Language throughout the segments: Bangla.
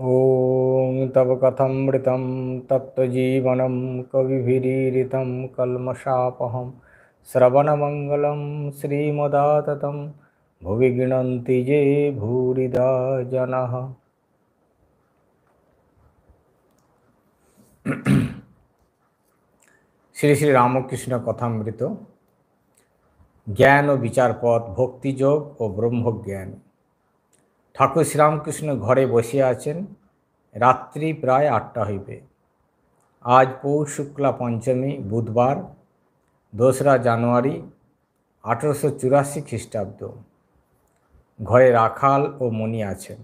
ओम तव कथमृत तत्वीवन कविरीत कलमशापहम श्रवणमंगल श्रीमदात भुवि गिणंति जे भूरिदा जन श्री श्री रामकृष्ण कथामृत ज्ञान और विचार पथ भक्ति जोग और ब्रह्म ঠাকুর শ্রীরামকৃষ্ণ ঘরে বসিয়া আছেন রাত্রি প্রায় আটটা হইবে আজ পৌষ শুক্লা পঞ্চমী বুধবার দোসরা জানুয়ারি আঠেরোশো চুরাশি খ্রিস্টাব্দ ঘরে রাখাল ও মণি আছেন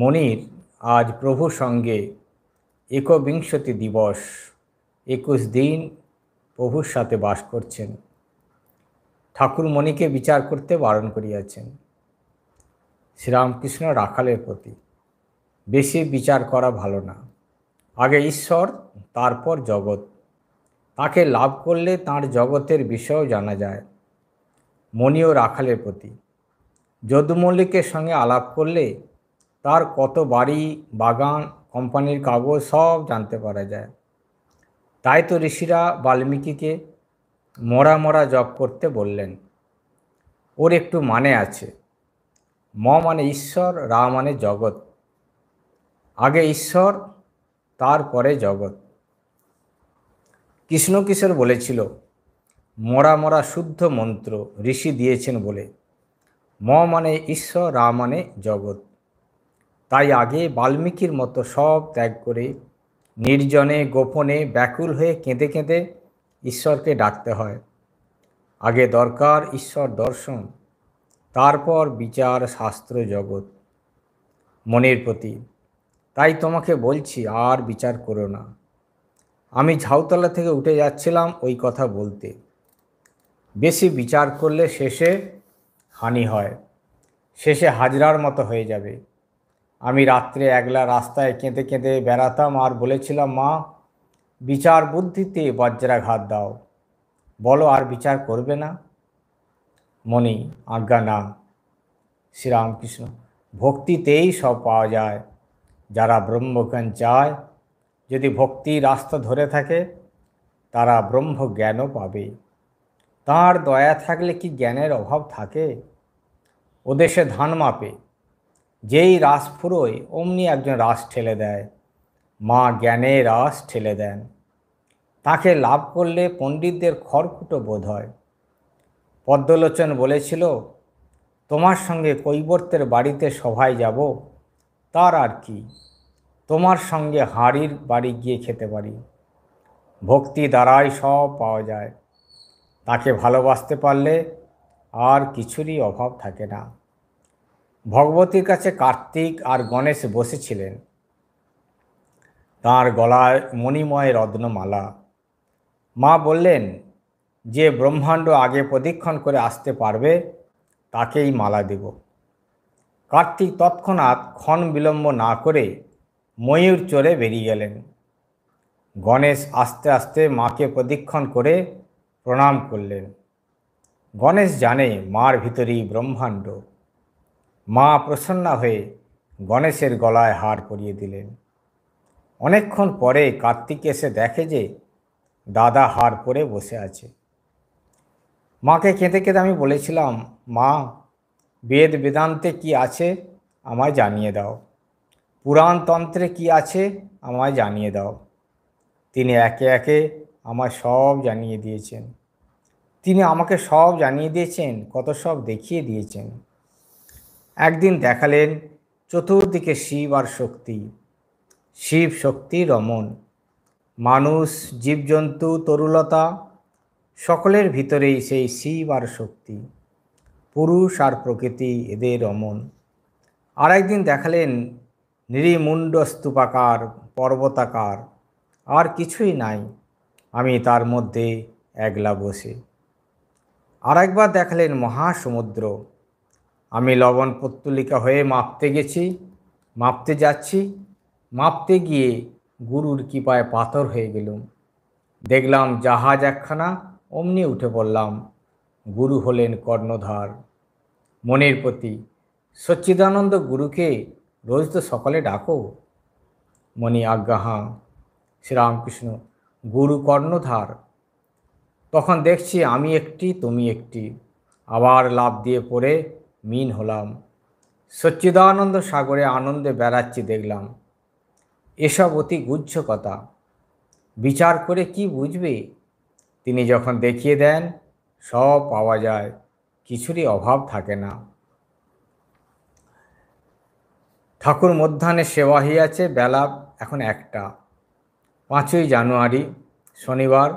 মণির আজ প্রভু সঙ্গে একবিংশতি দিবস একুশ দিন প্রভুর সাথে বাস করছেন ঠাকুর মণিকে বিচার করতে বারণ করিয়াছেন শ্রীরামকৃষ্ণ রাখালের প্রতি বেশি বিচার করা ভালো না আগে ঈশ্বর তারপর জগৎ তাকে লাভ করলে তার জগতের বিষয়ও জানা যায় মণি ও রাখালের প্রতি যদুমল্লিকের সঙ্গে আলাপ করলে তার কত বাড়ি বাগান কোম্পানির কাগজ সব জানতে পারা যায় তাই তো ঋষিরা বাল্মীকিকে মরা মরা জপ করতে বললেন ওর একটু মানে আছে ম মানে ঈশ্বর রা মানে জগৎ আগে ঈশ্বর তারপরে জগৎ কৃষ্ণ কিশোর বলেছিল মরা মরা শুদ্ধ মন্ত্র ঋষি দিয়েছেন বলে ম মানে ঈশ্বর রা মানে জগৎ তাই আগে বাল্মীকির মতো সব ত্যাগ করে নির্জনে গোপনে ব্যাকুল হয়ে কেঁদে কেঁদে ঈশ্বরকে ডাকতে হয় আগে দরকার ঈশ্বর দর্শন তারপর বিচার শাস্ত্র জগৎ মনের প্রতি তাই তোমাকে বলছি আর বিচার করো না আমি ঝাউতলা থেকে উঠে যাচ্ছিলাম ওই কথা বলতে বেশি বিচার করলে শেষে হানি হয় শেষে হাজরার মতো হয়ে যাবে আমি রাত্রে একলা রাস্তায় কেঁদে কেঁদে বেড়াতাম আর বলেছিলাম মা বিচার বুদ্ধিতে বজ্রাঘাত দাও বলো আর বিচার করবে না মনি আজ্ঞা না শ্রীরামকৃষ্ণ ভক্তিতেই সব পাওয়া যায় যারা ব্রহ্মজ্ঞান চায় যদি ভক্তি রাস্তা ধরে থাকে তারা ব্রহ্মজ্ঞানও পাবে তার দয়া থাকলে কি জ্ঞানের অভাব থাকে ও দেশে ধান মাপে যেই রাস ফুরোয় অমনি একজন রাস ঠেলে দেয় মা জ্ঞানে রাস ঠেলে দেন তাকে লাভ করলে পণ্ডিতদের খড়কুটো বোধ হয় পদ্মলোচন বলেছিল তোমার সঙ্গে কৈবর্তের বাড়িতে সভায় যাব তার আর কি তোমার সঙ্গে হাঁড়ির বাড়ি গিয়ে খেতে পারি ভক্তি দ্বারাই সব পাওয়া যায় তাকে ভালোবাসতে পারলে আর কিছুরই অভাব থাকে না ভগবতীর কাছে কার্তিক আর গণেশ বসেছিলেন তার গলায় মণিময় রত্নমালা মা বললেন যে ব্রহ্মাণ্ড আগে প্রদীক্ষণ করে আসতে পারবে তাকেই মালা দেব কার্তিক তৎক্ষণাৎ ক্ষণ বিলম্ব না করে ময়ূর চড়ে বেরিয়ে গেলেন গণেশ আস্তে আস্তে মাকে প্রদীক্ষণ করে প্রণাম করলেন গণেশ জানে মার ভিতরেই ব্রহ্মাণ্ড মা প্রসন্না হয়ে গণেশের গলায় হার পরিয়ে দিলেন অনেকক্ষণ পরে কার্তিক এসে দেখে যে দাদা হার পরে বসে আছে মাকে কেঁদে কেঁদে আমি বলেছিলাম মা বেদ বেদান্তে কি আছে আমায় জানিয়ে দাও পুরাণ তন্ত্রে কি আছে আমায় জানিয়ে দাও তিনি একে একে আমায় সব জানিয়ে দিয়েছেন তিনি আমাকে সব জানিয়ে দিয়েছেন কত সব দেখিয়ে দিয়েছেন একদিন দেখালেন চতুর্দিকে শিব আর শক্তি শিব শক্তি রমন মানুষ জীবজন্তু তরুলতা সকলের ভিতরেই সেই শিব আর শক্তি পুরুষ আর প্রকৃতি এদের অমন আর একদিন দেখালেন নিরিমুণ্ড স্তূপাকার পর্বতাকার আর কিছুই নাই আমি তার মধ্যে একলা বসে আর একবার দেখালেন মহাসমুদ্র আমি লবণ পত্তলিকা হয়ে মাপতে গেছি মাপতে যাচ্ছি মাপতে গিয়ে গুরুর কৃপায় পাথর হয়ে গেলুম দেখলাম জাহাজ একখানা অমনি উঠে পড়লাম গুরু হলেন কর্ণধার মনের প্রতি সচ্চিদানন্দ গুরুকে রোজ তো সকালে ডাকো মনি আজ্ঞা হাঁ শ্রীরামকৃষ্ণ গুরু কর্ণধার তখন দেখছি আমি একটি তুমি একটি আবার লাভ দিয়ে পড়ে মিন হলাম সচ্চিদানন্দ সাগরে আনন্দে বেড়াচ্ছি দেখলাম এসব অতি গুজ্জ কথা বিচার করে কি বুঝবে তিনি যখন দেখিয়ে দেন সব পাওয়া যায় কিছুরই অভাব থাকে না ঠাকুর মধ্যাহ্নে সেবা হইয়াছে বেলা এখন একটা পাঁচই জানুয়ারি শনিবার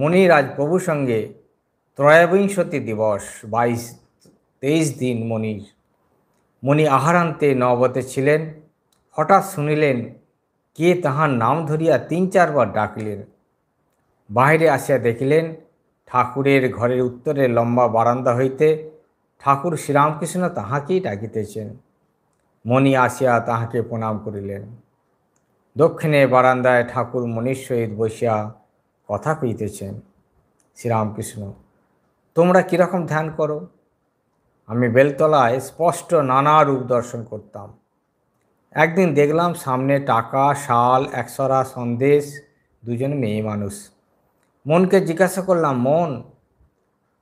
মণিরাজ প্রভুর সঙ্গে ত্রয়োবিংশতি দিবস বাইশ তেইশ দিন মণির মণি আহারান্তে নবতে ছিলেন হঠাৎ শুনিলেন কে তাহার নাম ধরিয়া তিন চারবার ডাকলেন বাহিরে আসিয়া দেখিলেন ঠাকুরের ঘরের উত্তরে লম্বা বারান্দা হইতে ঠাকুর শ্রীরামকৃষ্ণ তাহাকেই ডাকিতেছেন মণি আসিয়া তাহাকে প্রণাম করিলেন দক্ষিণে বারান্দায় ঠাকুর মনির সহিত বসিয়া কথা কইতেছেন শ্রীরামকৃষ্ণ তোমরা কীরকম ধ্যান করো আমি বেলতলায় স্পষ্ট নানা রূপ দর্শন করতাম একদিন দেখলাম সামনে টাকা শাল একসরা সন্দেশ দুজন মেয়ে মানুষ মনকে জিজ্ঞাসা করলাম মন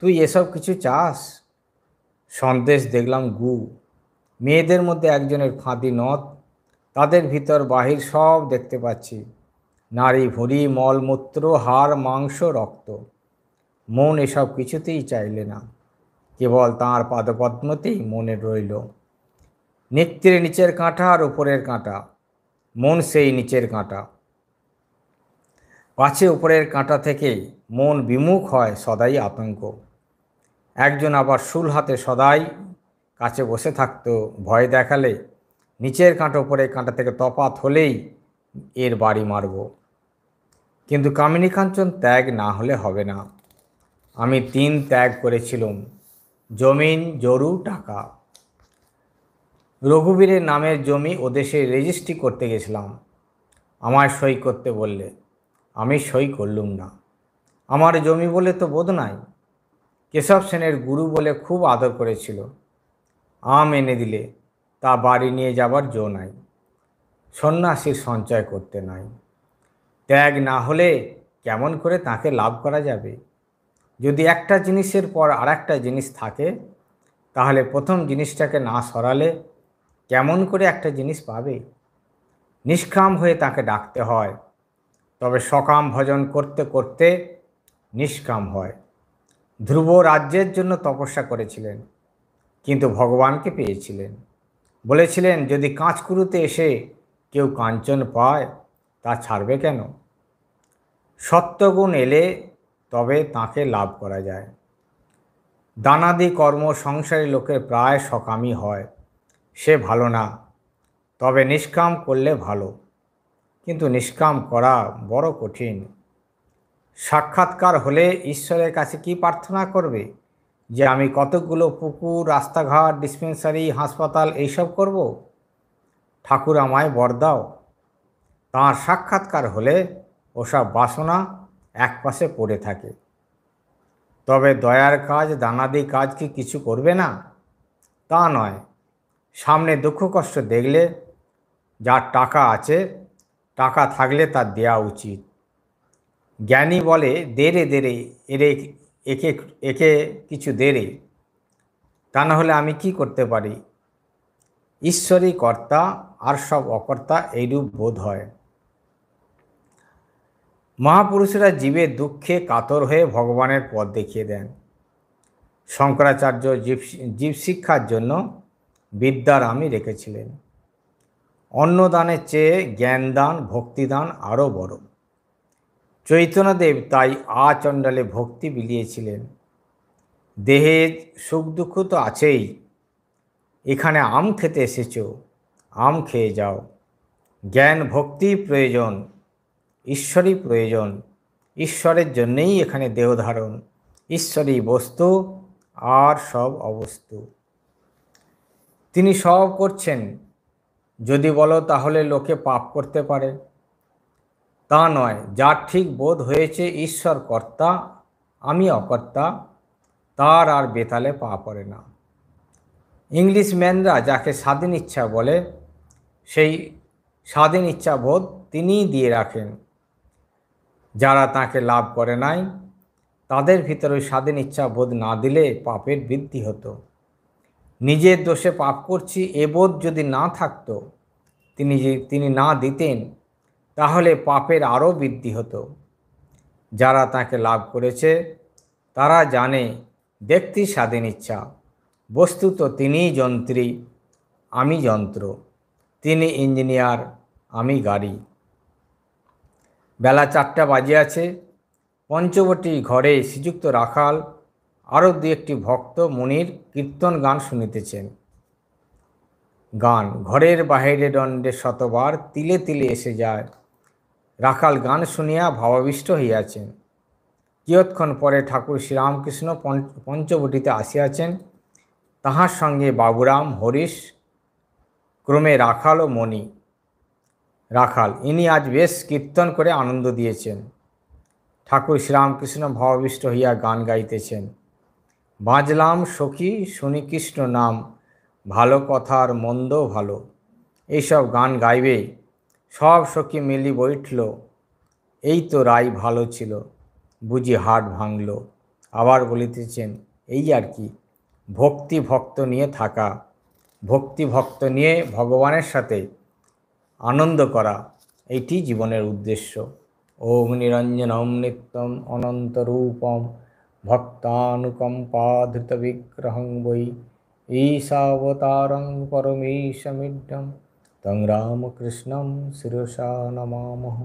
তুই এসব কিছু চাস সন্দেশ দেখলাম গু মেয়েদের মধ্যে একজনের ফাঁদি নথ তাদের ভিতর বাহির সব দেখতে পাচ্ছি নারী ভরি মলমূত্র হাড় মাংস রক্ত মন এসব কিছুতেই চাইলে না কেবল তাঁর পাদপদ্মতেই মনে রইল নেত্রের নিচের কাঁটা আর উপরের কাঁটা মন সেই নিচের কাঁটা পাছে উপরের কাঁটা থেকে মন বিমুখ হয় সদাই আতঙ্ক একজন আবার শুল হাতে সদাই কাছে বসে থাকত ভয় দেখালে নিচের কাঁটা উপরে কাঁটা থেকে তফাত হলেই এর বাড়ি মারব কিন্তু কামিনী কাঞ্চন ত্যাগ না হলে হবে না আমি তিন ত্যাগ করেছিলাম জমিন জরু টাকা রঘুবীরের নামের জমি ওদেশে রেজিস্ট্রি করতে গেছিলাম আমায় সই করতে বললে আমি সই করলুম না আমার জমি বলে তো বোধ নাই কেশব সেনের গুরু বলে খুব আদর করেছিল আম এনে দিলে তা বাড়ি নিয়ে যাবার জো নাই সন্ন্যাসীর সঞ্চয় করতে নাই ত্যাগ না হলে কেমন করে তাকে লাভ করা যাবে যদি একটা জিনিসের পর আর একটা জিনিস থাকে তাহলে প্রথম জিনিসটাকে না সরালে কেমন করে একটা জিনিস পাবে নিষ্কাম হয়ে তাকে ডাকতে হয় তবে সকাম ভজন করতে করতে নিষ্কাম হয় ধ্রুব রাজ্যের জন্য তপস্যা করেছিলেন কিন্তু ভগবানকে পেয়েছিলেন বলেছিলেন যদি কাঁচকুরুতে এসে কেউ কাঞ্চন পায় তা ছাড়বে কেন সত্যগুণ এলে তবে তাকে লাভ করা যায় দানাদি কর্ম সংসারী লোকের প্রায় সকামই হয় সে ভালো না তবে নিষ্কাম করলে ভালো কিন্তু নিষ্কাম করা বড় কঠিন সাক্ষাৎকার হলে ঈশ্বরের কাছে কি প্রার্থনা করবে যে আমি কতগুলো পুকুর রাস্তাঘাট ডিসপেন্সারি হাসপাতাল এইসব করব ঠাকুর আমায় বর দাও তাঁর সাক্ষাৎকার হলে ওসব বাসনা একপাশে পড়ে থাকে তবে দয়ার কাজ দানাদি কাজ কি কিছু করবে না তা নয় সামনে দুঃখ কষ্ট দেখলে যার টাকা আছে টাকা থাকলে তার দেওয়া উচিত জ্ঞানী বলে দেরে দেরে এরে একে একে কিছু দেরে তা না হলে আমি কি করতে পারি ঈশ্বরই কর্তা আর সব অকর্তা এইরূপ বোধ হয় মহাপুরুষরা জীবের দুঃখে কাতর হয়ে ভগবানের পথ দেখিয়ে দেন শঙ্করাচার্য জীব জীবশিক্ষার জন্য বিদ্যার আমি রেখেছিলেন অন্নদানের চেয়ে জ্ঞানদান ভক্তিদান আরও বড় চৈতন্যদেব তাই আচণ্ডালে ভক্তি বিলিয়েছিলেন দেহে সুখ দুঃখ তো আছেই এখানে আম খেতে এসেছ আম খেয়ে যাও জ্ঞান ভক্তি প্রয়োজন ঈশ্বরই প্রয়োজন ঈশ্বরের জন্যেই এখানে দেহ ধারণ ঈশ্বরই বস্তু আর সব অবস্তু তিনি সব করছেন যদি বলো তাহলে লোকে পাপ করতে পারে তা নয় যার ঠিক বোধ হয়েছে ঈশ্বর কর্তা আমি অকর্তা তার আর বেতালে পা পড়ে না ইংলিশ ম্যানরা যাকে স্বাধীন ইচ্ছা বলে সেই স্বাধীন ইচ্ছা বোধ তিনিই দিয়ে রাখেন যারা তাকে লাভ করে নাই তাদের ভিতরে স্বাধীন ইচ্ছা বোধ না দিলে পাপের বৃদ্ধি হতো নিজের দোষে পাপ করছি এবোধ যদি না থাকতো তিনি যে তিনি না দিতেন তাহলে পাপের আরও বৃদ্ধি হতো যারা তাকে লাভ করেছে তারা জানে ব্যক্তি স্বাধীন ইচ্ছা বস্তুত তিনিই যন্ত্রী আমি যন্ত্র তিনি ইঞ্জিনিয়ার আমি গাড়ি বেলা চারটা বাজে আছে পঞ্চবটি ঘরে শ্রীযুক্ত রাখাল আরও দু একটি ভক্ত মুনির কীর্তন গান শুনিতেছেন গান ঘরের বাহিরে দণ্ডে শতবার তিলে তিলে এসে যায় রাখাল গান শুনিয়া ভাবাবিষ্ট হইয়াছেন কিয়ৎক্ষণ পরে ঠাকুর শ্রীরামকৃষ্ণ পঞ্চবটিতে আসিয়াছেন তাহার সঙ্গে বাবুরাম হরিশ ক্রমে রাখাল ও মণি রাখাল ইনি আজ বেশ কীর্তন করে আনন্দ দিয়েছেন ঠাকুর শ্রীরামকৃষ্ণ ভাবাবিষ্ট হইয়া গান গাইতেছেন বাজলাম সখী শনিকৃষ্ণ নাম ভালো কথার মন্দ ভালো এইসব গান গাইবে সব সখী মিলি বৈঠল এই তো রায় ভালো ছিল বুঝি হাট ভাঙল আবার বলিতেছেন এই আর কি ভক্তি ভক্ত নিয়ে থাকা ভক্তি ভক্ত নিয়ে ভগবানের সাথে আনন্দ করা এইটি জীবনের উদ্দেশ্য ওম নিরঞ্জনম নিত্যম অনন্তরূপম विग्रह वै ईशावतारं परमेशमिड्ढं तं रामकृष्णं शिरसा नमामः